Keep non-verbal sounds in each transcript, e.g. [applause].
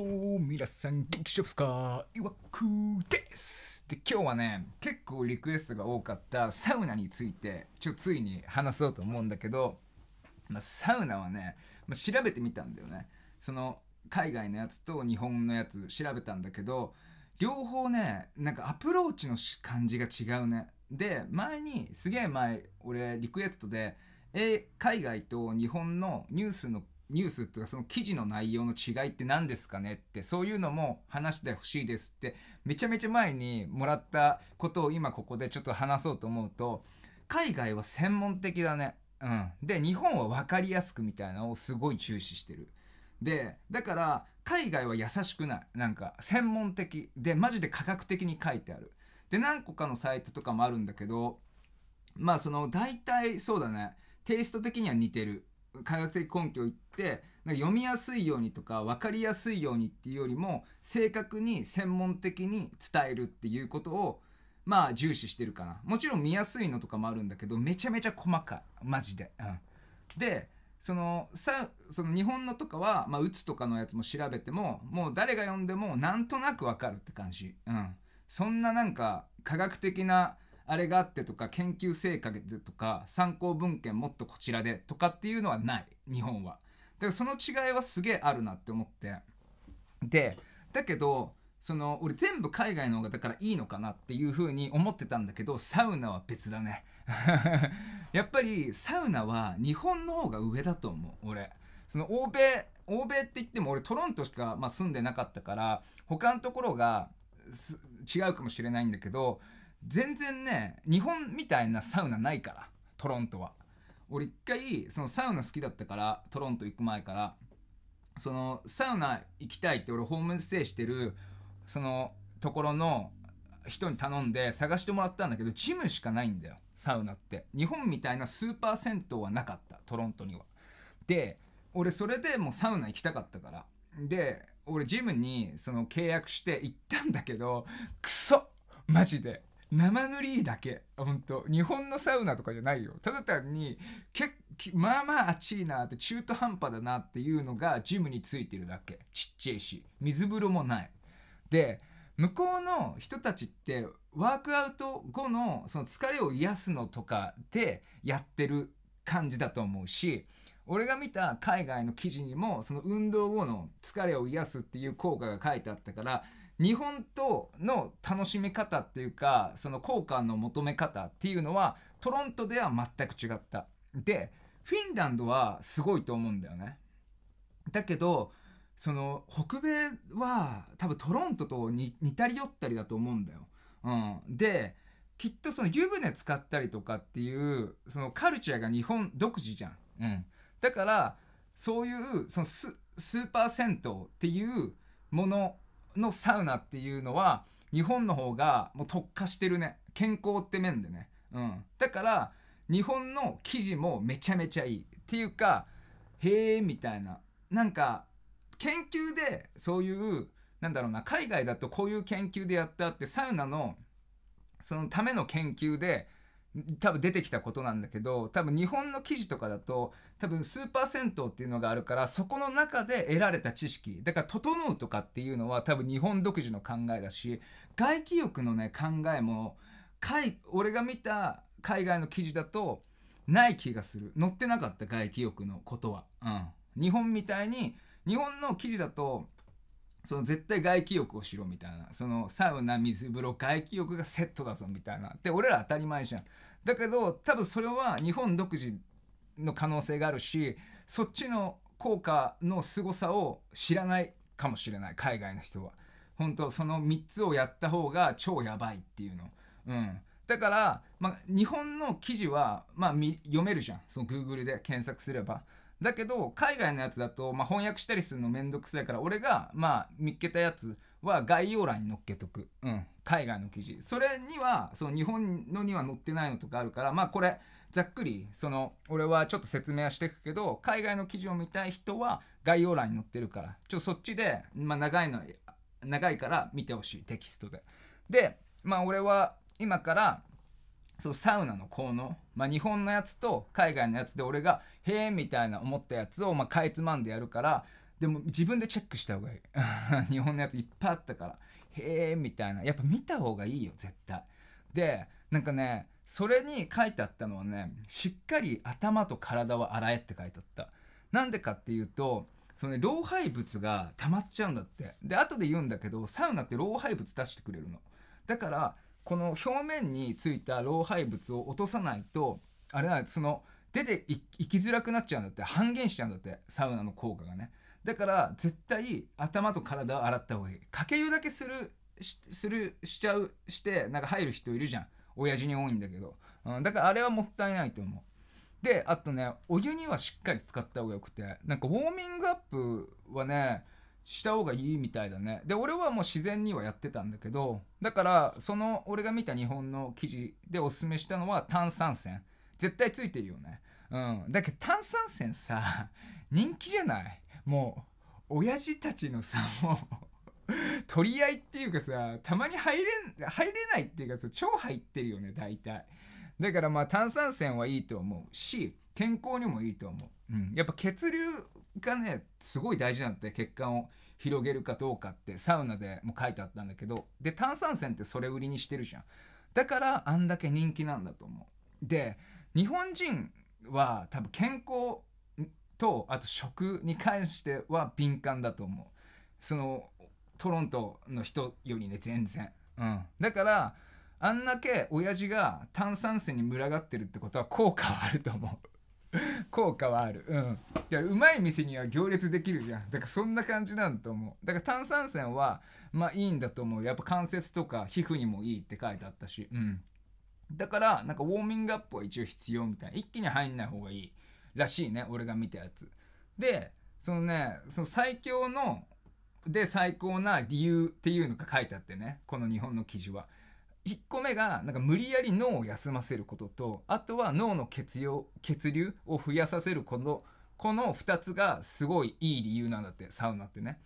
うも皆さん劇ショスすかいわくですで今日はね結構リクエストが多かったサウナについてちょついに話そうと思うんだけど、まあ、サウナはね、まあ、調べてみたんだよねその海外のやつと日本のやつ調べたんだけど両方ねなんかアプローチの感じが違うねで前にすげえ前俺リクエストでえ海外と日本のニュースのニュースっていうかその記事の内容の違いって何ですかねってそういうのも話してほしいですってめちゃめちゃ前にもらったことを今ここでちょっと話そうと思うと海外は専門的だね。うん、で日本は分かりやすくみたいなのをすごい注視してる。でだから海外は優しくないなんか専門的でマジで科学的に書いてある。で何個かのサイトとかもあるんだけどまあその大体そうだねテイスト的には似てる科学的根拠を言ってなんか読みやすいようにとか分かりやすいようにっていうよりも正確に専門的に伝えるっていうことをまあ重視してるかなもちろん見やすいのとかもあるんだけどめちゃめちゃ細かいマジで、うん、でそのさその日本のとかは、まあ、うつとかのやつも調べてももう誰が読んでもなんとなくわかるって感じ、うん、そんななんか科学的なあれがあってとか研究成果でとか参考文献もっとこちらでとかっていうのはない日本は。だからその違いはすげえあるなって思ってでだけどその俺全部海外の方がだからいいのかなっていうふうに思ってたんだけどサウナは別だね [laughs] やっぱりサウナは日本の方が上だと思う俺その欧米欧米って言っても俺トロントしか、まあ、住んでなかったから他のところが違うかもしれないんだけど全然ね日本みたいなサウナないからトロントは俺一回そのサウナ好きだったからトロント行く前からそのサウナ行きたいって俺ホームステイしてるそのところの人に頼んで探してもらったんだけどジムしかないんだよサウナって日本みたいなスーパー銭湯はなかったトロントにはで俺それでもうサウナ行きたかったからで俺ジムにその契約して行ったんだけどクソマジで生ぬりだけ本当日本のサウナとかじゃないよただ単にまあまあ暑いなって中途半端だなっていうのがジムについてるだけちっちゃいし水風呂もないで向こうの人たちってワークアウト後のその疲れを癒すのとかでやってる感じだと思うし俺が見た海外の記事にもその運動後の疲れを癒すっていう効果が書いてあったから日本との楽しみ方っていうかその効果の求め方っていうのはトロントでは全く違った。でフィンランドはすごいと思うんだよね。だけどその北米は多分トロントと似たり寄ったりだと思うんだよ。うん、できっとその湯船使ったりとかっていうそのカルチャーが日本独自じゃん。うんだからそういうそのスーパー銭湯っていうもののサウナっていうのは日本の方がもう特化してるね健康って面でね、うん、だから日本の生地もめちゃめちゃいいっていうかへえみたいななんか研究でそういうなんだろうな海外だとこういう研究でやったってサウナのそのための研究で多分出てきたことなんだけど多分日本の記事とかだと多分スーパー銭湯っていうのがあるからそこの中で得られた知識だから「整う」とかっていうのは多分日本独自の考えだし外気浴のね考えも俺が見た海外の記事だとない気がする載ってなかった外気浴のことは。うん、日本みたいに日本の記事だとその絶対外気浴をしろみたいなそのサウナ水風呂外気浴がセットだぞみたいなで俺ら当たり前じゃんだけど多分それは日本独自の可能性があるしそっちの効果の凄さを知らないかもしれない海外の人は本当その3つをやった方が超やばいっていうのうんだから、まあ、日本の記事は、まあ、読めるじゃんその Google で検索すればだけど海外のやつだと、まあ、翻訳したりするのめんどくさいから俺がまあ見っけたやつは概要欄に載っけとく、うん、海外の記事それにはその日本のには載ってないのとかあるからまあこれざっくりその俺はちょっと説明はしていくけど海外の記事を見たい人は概要欄に載ってるからちょそっちで、まあ、長いの長いから見てほしいテキストででまあ俺は今からそうサウナの効能まあ、日本のやつと海外のやつで俺が「へえ」みたいな思ったやつをまあかいつまんでやるからでも自分でチェックした方がいい [laughs] 日本のやついっぱいあったから「へえ」みたいなやっぱ見た方がいいよ絶対でなんかねそれに書いてあったのはねしっかり頭と体は洗えって書いてあったなんでかっていうとその、ね、老廃物が溜まっちゃうんだってで後で言うんだけどサウナって老廃物出してくれるのだからこの表面についた老廃物を落とさないとあれなその出ていきづらくなっちゃうんだって半減しちゃうんだってサウナの効果がねだから絶対頭と体を洗った方がいいかけ湯だけするするしちゃうしてなんか入る人いるじゃん親父に多いんだけど、うん、だからあれはもったいないと思うであとねお湯にはしっかり使った方がよくてなんかウォーミングアップはねした方がいいみたいだねで俺はもう自然にはやってたんだけどだからその俺が見た日本の記事でおすすめしたのは炭酸泉絶対ついてるよねうんだけど炭酸泉さ [laughs] 人気じゃないもう親父たちのさもう [laughs] 取り合いっていうかさたまに入れ入れないっていうかさ超入ってるよね大体だからまあ炭酸泉はいいと思うし健康にもいいと思う、うん、やっぱ血流がねすごい大事なんて血管を広げるかどうかってサウナでも書いてあったんだけどで炭酸泉ってそれ売りにしてるじゃんだからあんだけ人気なんだと思うで日本人は多分健康とあと食に関しては敏感だと思うそのトロントの人よりね全然うんだからあんだけ親父が炭酸泉に群がってるってことは効果はあると思う [laughs] 効果はあるうんいやうまい店には行列できるじゃんだからそんな感じなんだと思うだから炭酸泉はまあいいんだと思うやっぱ関節とか皮膚にもいいって書いてあったしうんだからなんかウォーミングアップは一応必要みたいな一気に入んない方がいいらしいね俺が見たやつでそのねその最強ので最高な理由っていうのが書いてあってねこの日本の記事は1個目がなんか無理やり脳を休ませることとあとは脳の血血流を増やさせることこの2つがすごいいい理由なんだってサウナってね。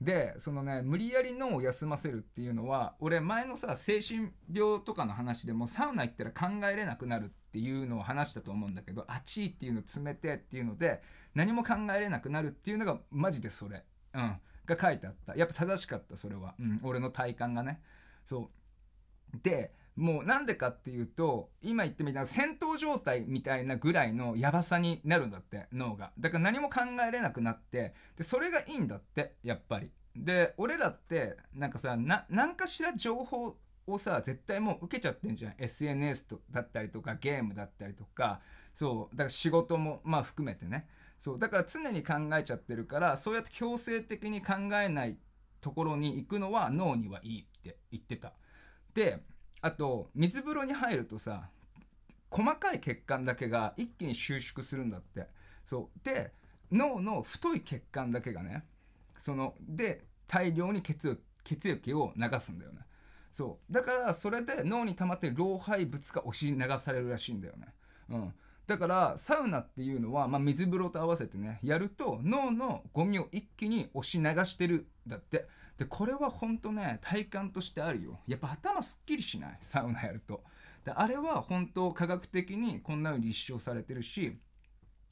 でそのね無理やり脳を休ませるっていうのは俺前のさ精神病とかの話でもサウナ行ったら考えれなくなるっていうのを話したと思うんだけどあっちっていうの冷てっていうので何も考えれなくなるっていうのがマジでそれ、うん、が書いてあったやっぱ正しかったそれは、うん、俺の体感がねそうでもうなんでかっていうと今言ってみた戦闘状態みたいなぐらいのやばさになるんだって脳がだから何も考えれなくなってでそれがいいんだってやっぱりで俺らってなんかさ何かしら情報をさ絶対もう受けちゃってんじゃん SNS とだったりとかゲームだったりとかそうだから仕事もまあ含めてねそうだから常に考えちゃってるからそうやって強制的に考えないところに行くのは脳にはいいって言ってたであと水風呂に入るとさ細かい血管だけが一気に収縮するんだってそうで脳の太い血管だけがねそので大量に血液を流すんだよねそうだからそれで脳に溜まってる老廃物が押し流されるらしいんだよね、うん、だからサウナっていうのは、まあ、水風呂と合わせてねやると脳のゴミを一気に押し流してるだってでこれは本当ね体感としてあるよやっぱ頭すっきりしないサウナやるとであれは本当科学的にこんなように立証されてるし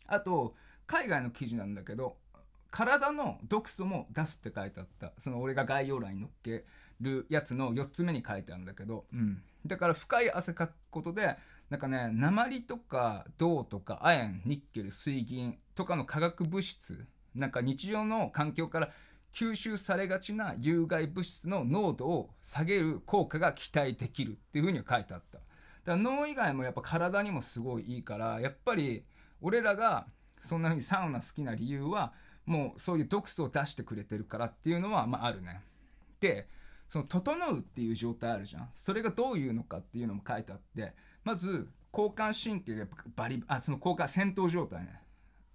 あと海外の記事なんだけど体の毒素も出すって書いてあったその俺が概要欄に載っけるやつの4つ目に書いてあるんだけど、うん、だから深い汗かくことでなんかね鉛とか銅とか亜鉛ニッケル水銀とかの化学物質なんか日常の環境から吸収されがちな有害物質の濃度を下げる効果が期待できるっていうふうには書いてあった。だから脳以外もやっぱ体にもすごいいいからやっぱり俺らがそんなふうにサウナ好きな理由はもうそういう毒素を出してくれてるからっていうのは、まあ、あるね。でその「整う」っていう状態あるじゃんそれがどういうのかっていうのも書いてあってまず交感神経がバリあその交感戦闘状態ね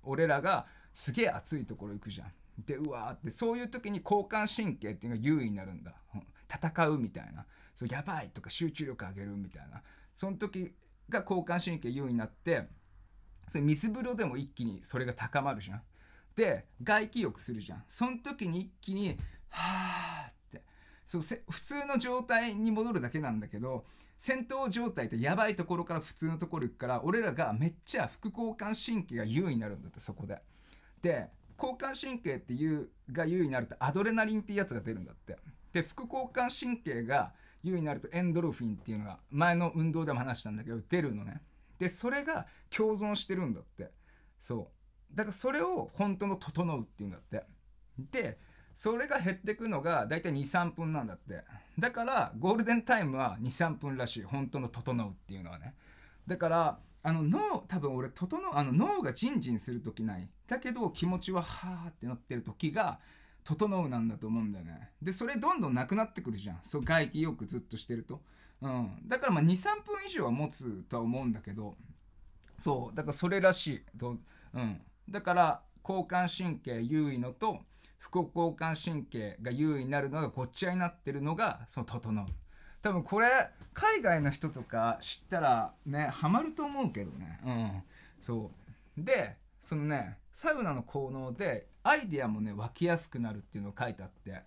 俺らがすげえ熱いところ行くじゃんでうわーってそういう時に交感神経っていうのが優位になるんだ、戦うみたいなそうやばいとか集中力上げるみたいなその時が交感神経優位になってそれ水風呂でも一気にそれが高まるじゃん。で外気浴するじゃん。その時に一気にはあってそう普通の状態に戻るだけなんだけど戦闘状態ってやばいところから普通のところ行くから俺らがめっちゃ副交感神経が優位になるんだってそこで。で交感神経っていうが優位になるとアドレナリンっていうやつが出るんだってで副交感神経が優位になるとエンドルフィンっていうのが前の運動でも話したんだけど出るのねでそれが共存してるんだってそうだからそれを本当の「整う」っていうんだってでそれが減ってくのが大体23分なんだってだからゴールデンタイムは23分らしい本当の「整う」っていうのはねだからあの脳多分俺整あの脳がジンジンする時ないだけど気持ちははあってなってる時が整うなんだと思うんだよねでそれどんどんなくなってくるじゃんそう外気よくずっとしてると、うん、だからまあ23分以上は持つとは思うんだけどそうだからそれらしいどうん、だから交感神経優位のと副交感神経が優位になるのがごっちゃになってるのがその整う多分これ海外の人とか知ったらねハマると思うけどねうんそうでそのねサウナの効能でアイデアもね湧きやすくなるっていうのを書いてあって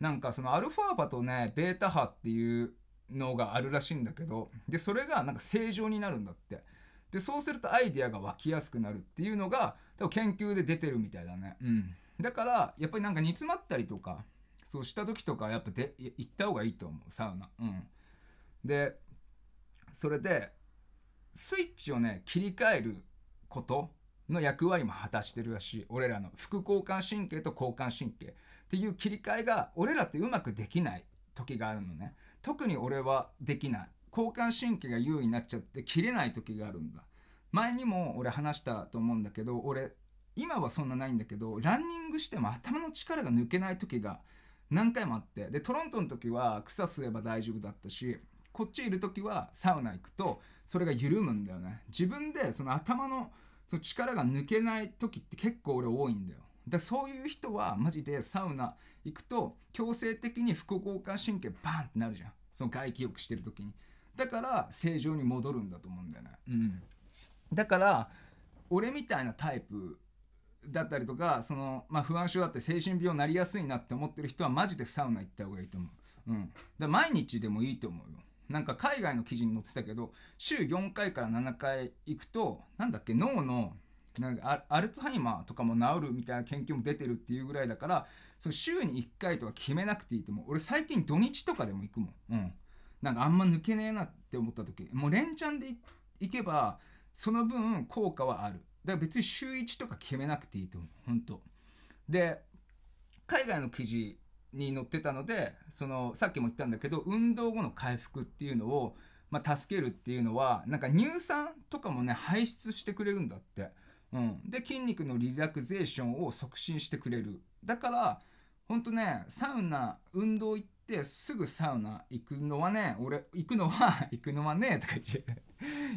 なんかそのアルファ波とねベータ波っていうのがあるらしいんだけどでそれがなんか正常になるんだってでそうするとアイデアが湧きやすくなるっていうのが多分研究で出てるみたいだねうんだからやっぱりなんか煮詰まったりとかそうした時とかやっぱで行った方がいいと思うサウナうんでそれでスイッチをね切り替えることの役割も果たしてるらしい俺らの副交感神経と交感神経っていう切り替えが俺らってうまくできない時があるのね特に俺はできない交感神経が優位になっちゃって切れない時があるんだ前にも俺話したと思うんだけど俺今はそんなないんだけどランニングしても頭の力が抜けない時が何回もあってでトロントの時は草吸えば大丈夫だったしこっちいる時はサウナ行くとそれが緩むんだよね自分でその頭のその力が抜けない時って結構俺多いんだよだそういう人はマジでサウナ行くと強制的に副交感神経バンってなるじゃんその外気浴してる時にだから正常に戻るんだと思うんだよねうんだから俺みたいなタイプだったりとかその、まあ、不安症だって精神病になりやすいなって思ってる人はマジでサウナ行った方がいいと思う、うん、だ毎日でもいいと思うよなんか海外の記事に載ってたけど週4回から7回行くとなんだっけ脳のなんかアルツハイマーとかも治るみたいな研究も出てるっていうぐらいだからその週に1回とか決めなくていいと思う俺最近土日とかでも行くもん、うん、なんかあんま抜けねえなって思った時もう連チャンで行けばその分効果はあるだから別に週1とか決めなくていいと思う本当で海外の記事に載ってたのでそのさっきも言ったんだけど運動後の回復っていうのを、まあ、助けるっていうのはなんか乳酸とかもね排出してくれるんだって、うん、で筋肉のリラクゼーションを促進してくれるだからほんとねサウナ運動行ってすぐサウナ行くのはね俺行くのは [laughs] 行くのはねとか言って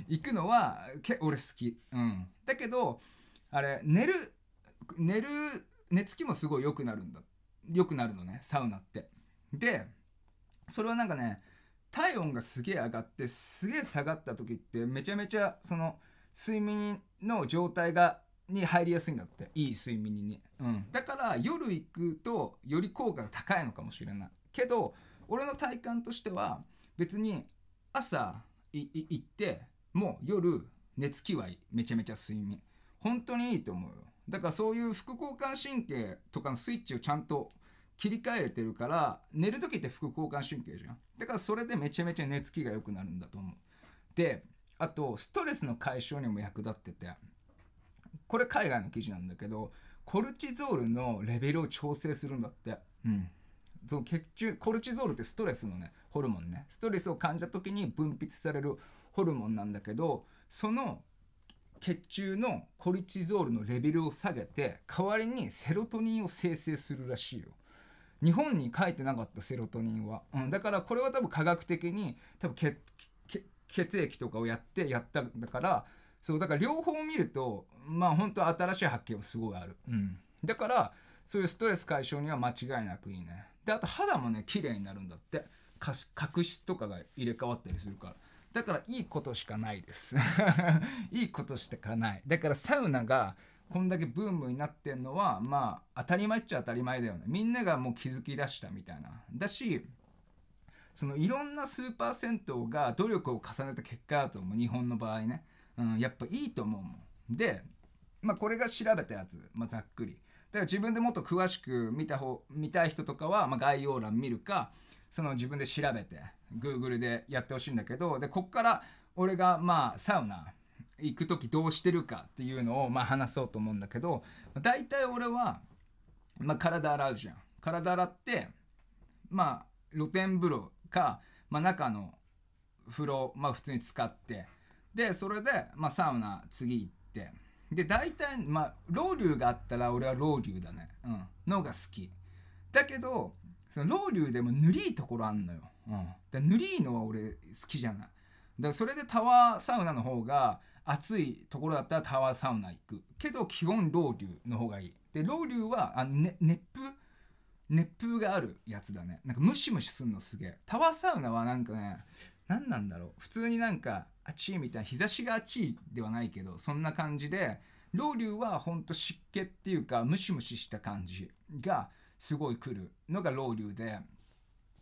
行くのはけ俺好き、うん、だけどあれ寝る寝る寝つきもすごい良くなるんだ良くなるのねサウナってでそれはなんかね体温がすげえ上がってすげえ下がった時ってめちゃめちゃその睡眠の状態がに入りやすいんだっていい睡眠に、うん、だから夜行くとより効果が高いのかもしれないけど俺の体感としては別に朝行ってもう夜寝つきはめちゃめちゃ睡眠本当にいいと思うよだからそういう副交感神経とかのスイッチをちゃんと切り替えてるから寝る時って副交感神経じゃんだからそれでめちゃめちゃ寝つきが良くなるんだと思うであとストレスの解消にも役立っててこれ海外の記事なんだけどコルチゾールのレベルを調整するんだってうんその血中コルチゾールってストレスのねホルモンねストレスを感じた時に分泌されるホルモンなんだけどその血中のコリチゾールのレベルを下げて代わりにセロトニンを生成するらしいよ。日本に書いてなかったセロトニンは、うん、だからこれは多分科学的に多分血血液とかをやってやったんだからそうだから両方見るとまあ本当新しい発見はすごいある、うん、だからそういうストレス解消には間違いなくいいねであと肌もね綺麗になるんだって角質とかが入れ替わったりするからだからいいことしかないです [laughs] いいことしかないだからサウナがこんだけブームになってんのはまあ当たり前っちゃ当たり前だよねみんながもう気づきだしたみたいなだしそのいろんなスーパー銭湯が努力を重ねた結果だと思う日本の場合ね、うん、やっぱいいと思うもんでまあこれが調べたやつ、まあ、ざっくりだから自分でもっと詳しく見た方見たい人とかは、まあ、概要欄見るかその自分で調べて Google でやってほしいんだけどでこっから俺がまあサウナ行く時どうしてるかっていうのをまあ話そうと思うんだけど大体俺は、まあ、体洗うじゃん体洗ってまあ露天風呂か、まあ、中の風呂、まあ、普通に使ってでそれで、まあ、サウナ次行ってで大体まあロウリュがあったら俺はロウリュだねうんのが好きだけどそのロウリュでもぬりいところあんのよ、うん、だぬりいのは俺好きじゃないだそれでタワーサウナの方が暑いところだったらタワーサウナ行くけど基本ロウリュの方がいいでロウリュはあ、ね、熱風熱風があるやつだねなんかムシムシすんのすげえタワーサウナはなんかね何なんだろう普通になんかあっちいみたいな日差しがあっちいではないけどそんな感じでロウリュはほんと湿気っていうかムシムシした感じがすごい来るのがロウリュウで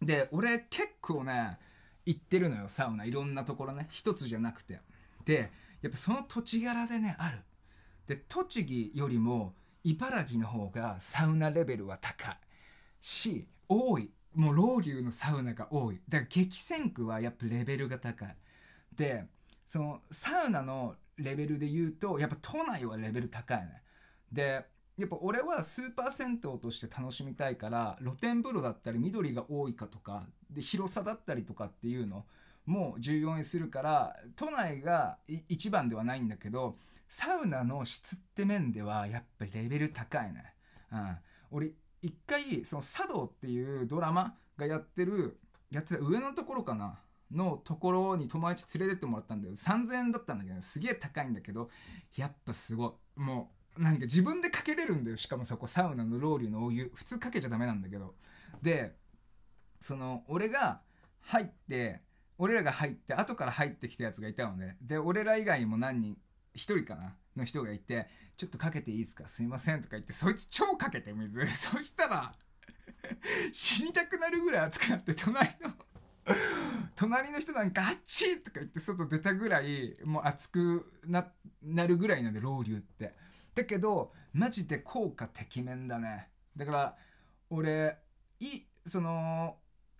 で俺結構ね行ってるのよサウナいろんなところね一つじゃなくてでやっぱその土地柄でねあるで栃木よりも茨城の方がサウナレベルは高いし多いもう老流のサウナが多いだから激戦区はやっぱレベルが高いでそのサウナのレベルで言うとやっぱ都内はレベル高いねでやっぱ俺はスーパー銭湯として楽しみたいから露天風呂だったり緑が多いかとかで広さだったりとかっていうのも重要にするから都内が一番ではないんだけどサウナの質って面ではやっぱりレベル高いね。うん、俺一回その茶道っていうドラマがやってるやってた上のところかなのところに友達連れてってもらったんだよ3000円だったんだけどすげえ高いんだけどやっぱすごいもうなんか自分でかけれるんだよしかもそこサウナのロウリュのお湯普通かけちゃダメなんだけどでその俺が入って俺らが入って後から入ってきたやつがいたのねで俺ら以外にも何人1人かなの人がいて「ちょっとかけていいですかすいません」とか言ってそいつ超かけて水 [laughs] そしたら死にたくなるぐらい熱くなって隣の隣の人なんか「あっち!」とか言って外出たぐらいもう熱くなるぐらいなんでロウリュって。だけどマジで効果てきめんだねだから俺いその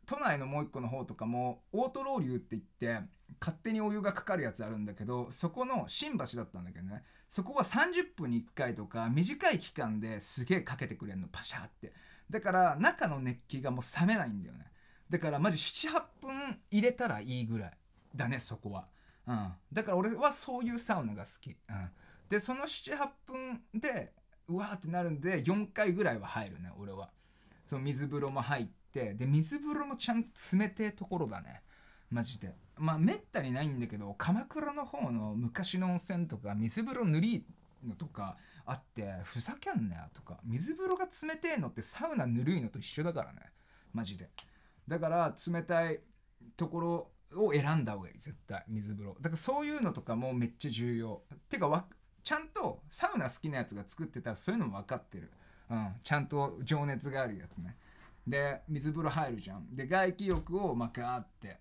都内のもう一個の方とかもオートローリュって言って勝手にお湯がかかるやつあるんだけどそこの新橋だったんだけどねそこは30分に1回とか短い期間ですげえかけてくれんのパシャってだから中の熱気がもう冷めないんだよねだからマジ78分入れたらいいぐらいだねそこは、うん、だから俺はそういうサウナが好き、うんでその78分でうわーってなるんで4回ぐらいは入るね俺はその水風呂も入ってで水風呂もちゃんと冷てえところだねマジでまあめったにないんだけど鎌倉の方の昔の温泉とか水風呂塗りのとかあってふざけんなよとか水風呂が冷てえのってサウナぬるいのと一緒だからねマジでだから冷たいところを選んだ方がいい絶対水風呂だからそういうのとかもめっちゃ重要てかちゃんとサウナ好きなやつが作ってたらそういうのも分かってる、うん、ちゃんと情熱があるやつねで水風呂入るじゃんで外気浴をまあガーって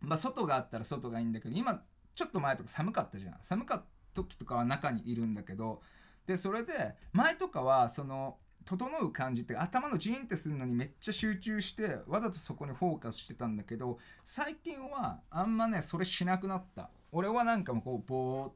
まあ外があったら外がいいんだけど今ちょっと前とか寒かったじゃん寒かった時とかは中にいるんだけどでそれで前とかはその整う感じって頭のジーンってするのにめっちゃ集中してわざとそこにフォーカスしてたんだけど最近はあんまねそれしなくなった俺はなんかもこうボー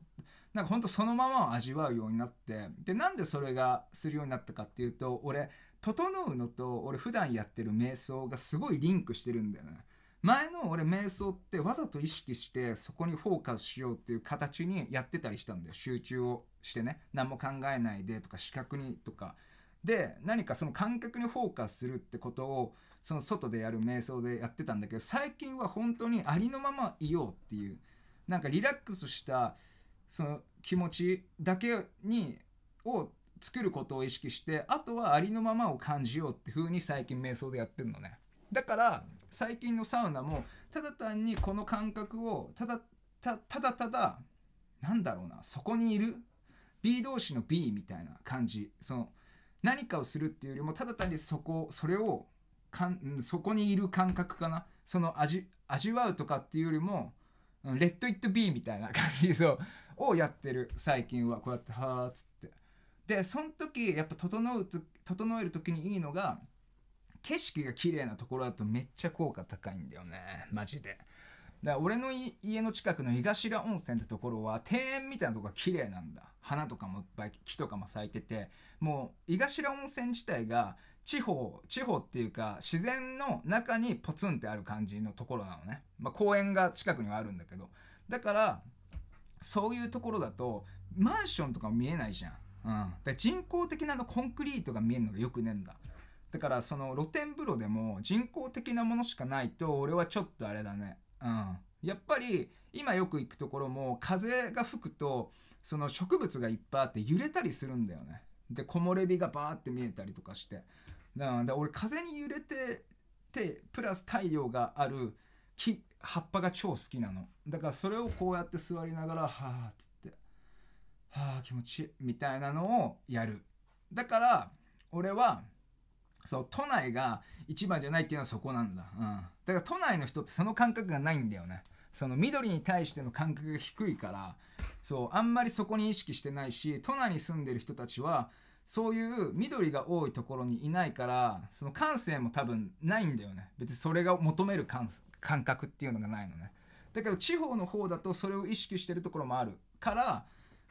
なんかほんとそのままを味わうようになってでなんでそれがするようになったかっていうと俺整うのと俺普段やってる瞑想がすごいリンクしてるんだよね。前の俺瞑想ってわざと意識してそこにフォーカスしようっていう形にやってたりしたんだよ集中をしてね何も考えないでとか視覚にとかで何かその感覚にフォーカスするってことをその外でやる瞑想でやってたんだけど最近は本当にありのままいようっていうなんかリラックスしたその気持ちだけにを作ることを意識してあとはありのままを感じようって風に最近瞑想でやってるのねだから最近のサウナもただ単にこの感覚をただただただなんだろうなそこにいる B 同士の B みたいな感じその何かをするっていうよりもただ単にそこそれをかんそこにいる感覚かなその味味わうとかっていうよりもレッド・イット・ビーみたいな感じそうをやってる最近はこうやってはあっつってでその時やっぱ整うと整える時にいいのが景色が綺麗なところだとめっちゃ効果高いんだよねマジで。だから俺の家の近くの東頭温泉ってところは庭園みたいなとこが綺麗なんだ花とかもいっぱい木とかも咲いててもう井頭温泉自体が地方地方っていうか自然の中にポツンってある感じのところなのね、まあ、公園が近くにはあるんだけどだからそういうところだとマンションとか見えないじゃん、うん、人工的なのコンクリートが見えるのがよくねえんだだからその露天風呂でも人工的なものしかないと俺はちょっとあれだねうんやっぱり今よく行くところも風が吹くとその植物がいっぱいあって揺れたりするんだよねで木漏れ日がバーって見えたりとかしてだから俺風に揺れててプラス太陽がある木葉っぱが超好きなのだからそれをこうやって座りながらはあっつってはあ気持ちいいみたいなのをやるだから俺はそう都内が一番じゃないっていうのはそこなんだ、うん、だから都内の人ってその感覚がないんだよねその緑に対しての感覚が低いからそうあんまりそこに意識してないし都内に住んでる人たちはそういう緑が多いところにいないからその感性も多分ないんだよね別にそれが求める感感覚っていうのがないのねだけど地方の方だとそれを意識してるところもあるから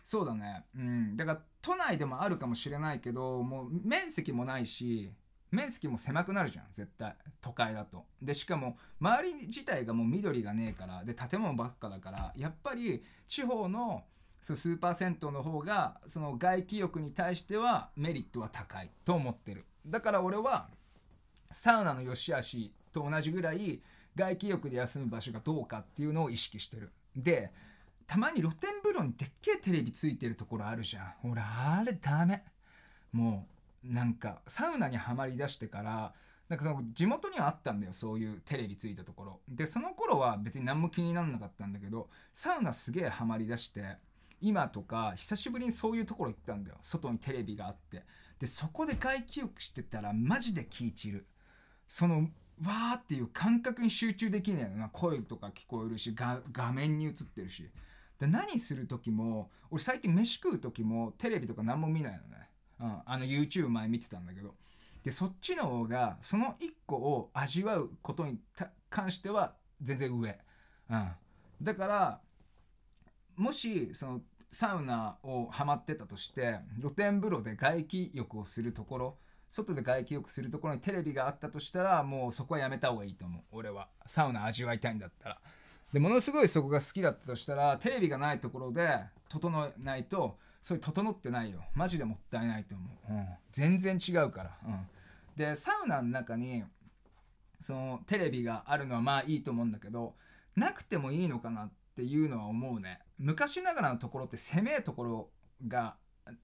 そうだねうんだから都内でもあるかもしれないけどもう面積もないし面積も狭くなるじゃん絶対都会だとでしかも周り自体がもう緑がねえからで建物ばっかだからやっぱり地方のそのスーパー銭湯の方がその外気浴に対してはメリットは高いと思ってるだから俺はサウナの良し悪しと同じぐらい外気浴で休む場所がどうかっていうのを意識してるでたまに露天風呂にでっけえテレビついてるところあるじゃん俺あれダメもうなんかサウナにはまりだしてからなんかその地元にはあったんだよそういうテレビついたところでその頃は別に何も気にならなかったんだけどサウナすげえはまりだして今とか久しぶりにそういうところ行ったんだよ外にテレビがあってでそこで外気浴してたらマジで気散るそのわーっていう感覚に集中できないのな声とか聞こえるし画面に映ってるしで何する時も俺最近飯食う時もテレビとか何も見ないのね、うん、あの YouTube 前見てたんだけどでそっちの方がその1個を味わうことに関しては全然上、うん、だからもしそのサウナをハマってたとして露天風呂で外気浴をするところ外で外気浴するところにテレビがあったとしたらもうそこはやめた方がいいと思う俺はサウナ味わいたいんだったらでものすごいそこが好きだったとしたらテレビがないところで整えないとそれ整ってないよマジでもったいないと思う、うん、全然違うから、うん、でサウナの中にそのテレビがあるのはまあいいと思うんだけどなくてもいいのかなっていうのは思うね昔ながらのところって狭えところが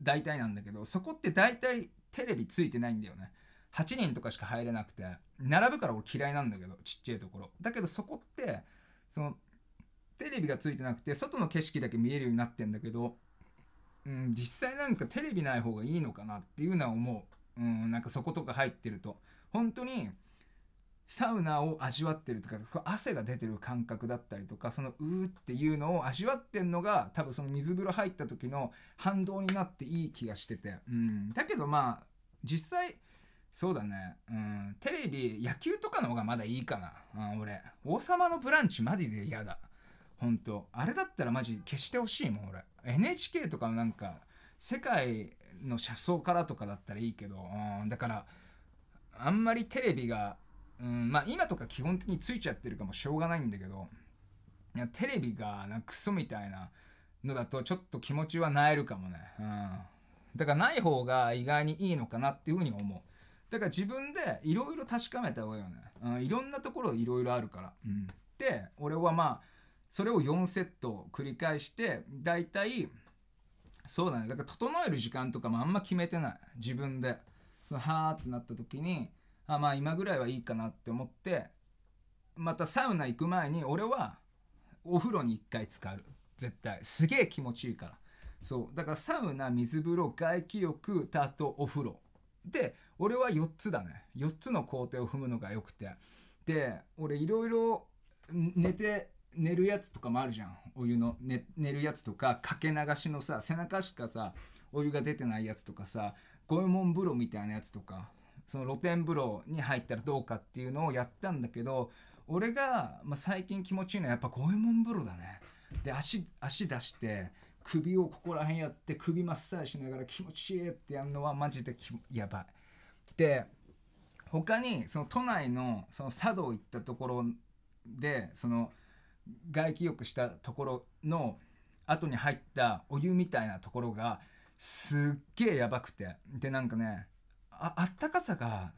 大体なんだけどそこって大体テレビついてないんだよね8人とかしか入れなくて並ぶから俺嫌いなんだけどちっちゃいところだけどそこってそのテレビがついてなくて外の景色だけ見えるようになってんだけど、うん、実際なんかテレビない方がいいのかなっていうのは思う、うん、なんかそことか入ってると本当にサウナを味わってるとか汗が出てる感覚だったりとかそのうーっていうのを味わってんのが多分その水風呂入った時の反動になっていい気がしてて、うん、だけどまあ実際そうだね、うん、テレビ野球とかの方がまだいいかな、うん、俺「王様のブランチ」マジで嫌だほんとあれだったらマジ消してほしいもん俺 NHK とかのなんか世界の車窓からとかだったらいいけど、うん、だからあんまりテレビがうんまあ、今とか基本的についちゃってるかもしょうがないんだけどテレビがなクソみたいなのだとちょっと気持ちはなえるかもね、うん、だからない方が意外にいいのかなっていうふうに思うだから自分でいろいろ確かめた方がいいよね、うん、いろんなところいろいろあるから、うん、で俺はまあそれを4セット繰り返してだいたいそうだねだから整える時間とかもあんま決めてない自分でそのはーってなった時にあまあ今ぐらいはいいかなって思ってまたサウナ行く前に俺はお風呂に1回浸かる絶対すげえ気持ちいいからそうだからサウナ水風呂外気浴たとお風呂で俺は4つだね4つの工程を踏むのがよくてで俺いろいろ寝て寝るやつとかもあるじゃんお湯の、ね、寝るやつとかかけ流しのさ背中しかさお湯が出てないやつとかさ五右衛門風呂みたいなやつとかその露天風呂に入ったらどうかっていうのをやったんだけど俺が、まあ、最近気持ちいいのはやっぱ五右衛門風呂だね。で足足出して首をここら辺やって首マッサージしながら気持ちいいってやるのはマジでやばい。で他にその都内のその茶道行ったところでその外気浴したところの後に入ったお湯みたいなところがすっげえやばくてでなんかねああったかさが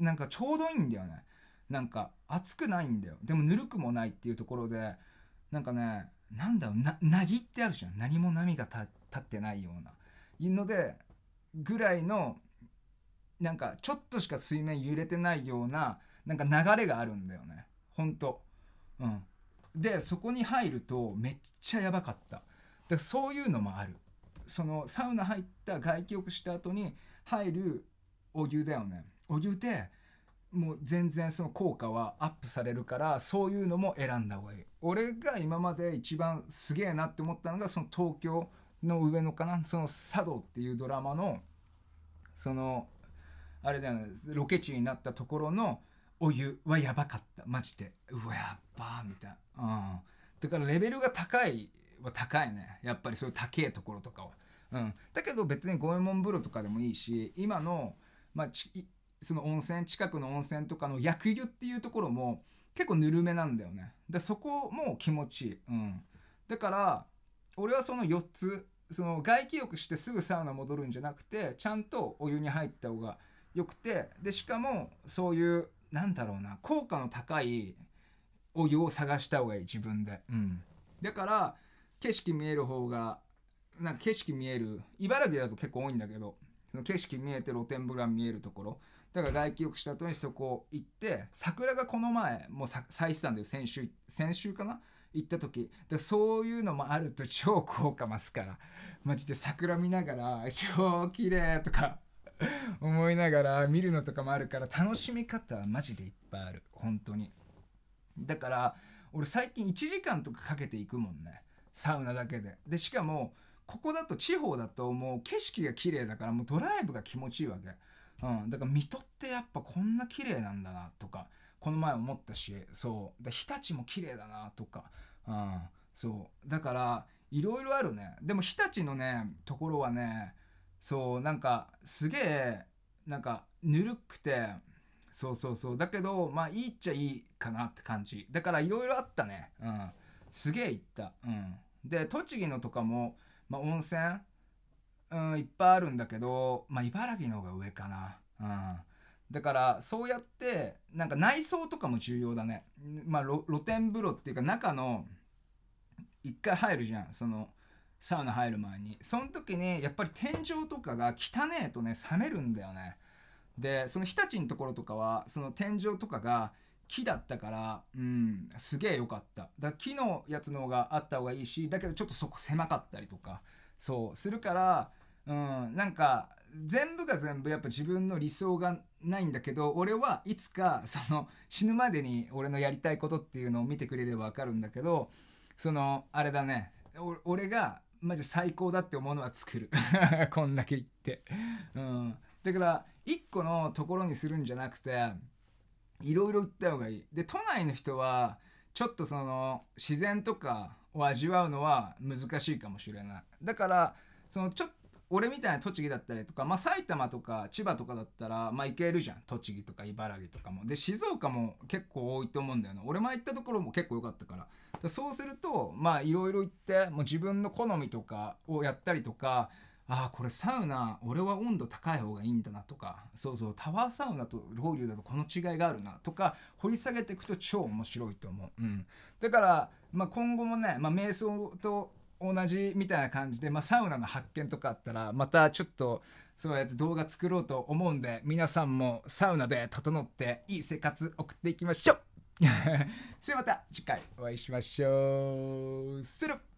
なんかちょうどいいんだよねなんか熱くないんだよでもぬるくもないっていうところでなんかねなんだろうななぎってあるじゃん何も波が立ってないようなのでぐらいのなんかちょっとしか水面揺れてないようななんか流れがあるんだよねほんとうんでそこに入るとめっちゃやばかっただからそういうのもあるそのサウナ入った外気浴した後に入るお湯だよねお湯でもう全然その効果はアップされるからそういうのも選んだ方がいい俺が今まで一番すげえなって思ったのがその東京の上野かなその「茶道」っていうドラマのそのあれだよねロケ地になったところのお湯はやばかったマジでうわやっばみたいな、うん、だからレベルが高い高いねやっぱりそういう高えところとかは、うん、だけど別に五右衛門風呂とかでもいいし今の、まあ、その温泉近くの温泉とかの薬湯っていうところも結構ぬるめなんだよねでそこも気持ちいい、うん、だから俺はその4つその外気浴してすぐサウナ戻るんじゃなくてちゃんとお湯に入った方がよくてでしかもそういうなんだろうな効果の高いお湯を探した方がいい自分で、うん、だから景色見える方がなんか景色見える茨城だと結構多いんだけどその景色見えて露天風呂見えるところだから外気浴した後にそこ行って桜がこの前もう咲いてたんだよ先週先週かな行った時だそういうのもあると超効果ますからマジで桜見ながら超綺麗とか思いながら見るのとかもあるから楽しみ方はマジでいっぱいある本当にだから俺最近1時間とかかけていくもんねサウナだけで。で、しかも、ここだと地方だともう景色が綺麗だからもうドライブが気持ちいいわけ。うん、だから水戸ってやっぱこんな綺麗なんだなとか、この前思ったし、そう。で、日立も綺麗だなとか、うん、そう。だから、いろいろあるね。でも日立のね、ところはね、そう、なんかすげえ、なんかぬるくて、そうそうそう。だけど、まあいいっちゃいいかなって感じ。だからいろいろあったね。うん。すげえ行った、うん、で栃木のとかも、ま温泉、うん、いっぱいあるんだけど、ま茨城の方が上かな、うん、だからそうやってなんか内装とかも重要だね、ま露天風呂っていうか中の一回入るじゃんそのサウナ入る前にその時にやっぱり天井とかが汚えとね冷めるんだよねでその日立のところとかはその天井とかが木だったから、うん、すげえ良かった。だ木のやつの方があった方がいいし、だけどちょっとそこ狭かったりとか、そう、するから、うん、なんか、全部が全部やっぱ自分の理想がないんだけど、俺はいつか、その、死ぬまでに俺のやりたいことっていうのを見てくれればわかるんだけど、その、あれだね、俺が、マジ最高だって思うのは作る。[laughs] こんだけ言って。うん。だから、一個のところにするんじゃなくて、いろいろ行った方がいい。で、都内の人は、ちょっとその、自然とかを味わうのは難しいかもしれない。だから、その、ちょっと、俺みたいな栃木だったりとか、まあ、埼玉とか千葉とかだったら、まあ、行けるじゃん栃木とか茨城とかもで静岡も結構多いと思うんだよね俺前行ったところも結構良かったからそうするとまあいろいろ行ってもう自分の好みとかをやったりとかあこれサウナ俺は温度高い方がいいんだなとかそうそうタワーサウナとロウリュだとこの違いがあるなとか掘り下げていくと超面白いと思う、うん、だから、まあ、今後もね、まあ、瞑想と同じみたいな感じで、まあ、サウナの発見とかあったらまたちょっとそうやって動画作ろうと思うんで皆さんもサウナで整っていい生活送っていきましょう [laughs] それではまた次回お会いしましょう。